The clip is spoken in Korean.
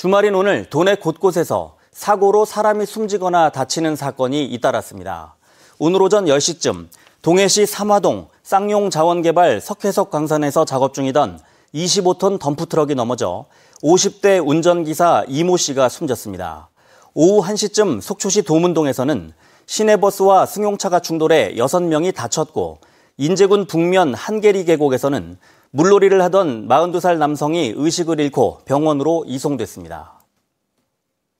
주말인 오늘 도내 곳곳에서 사고로 사람이 숨지거나 다치는 사건이 잇따랐습니다. 오늘 오전 10시쯤 동해시 삼화동 쌍용자원개발 석회석 광산에서 작업 중이던 25톤 덤프트럭이 넘어져 50대 운전기사 이모 씨가 숨졌습니다. 오후 1시쯤 속초시 도문동에서는 시내버스와 승용차가 충돌해 6명이 다쳤고 인제군 북면 한계리 계곡에서는 물놀이를 하던 42살 남성이 의식을 잃고 병원으로 이송됐습니다.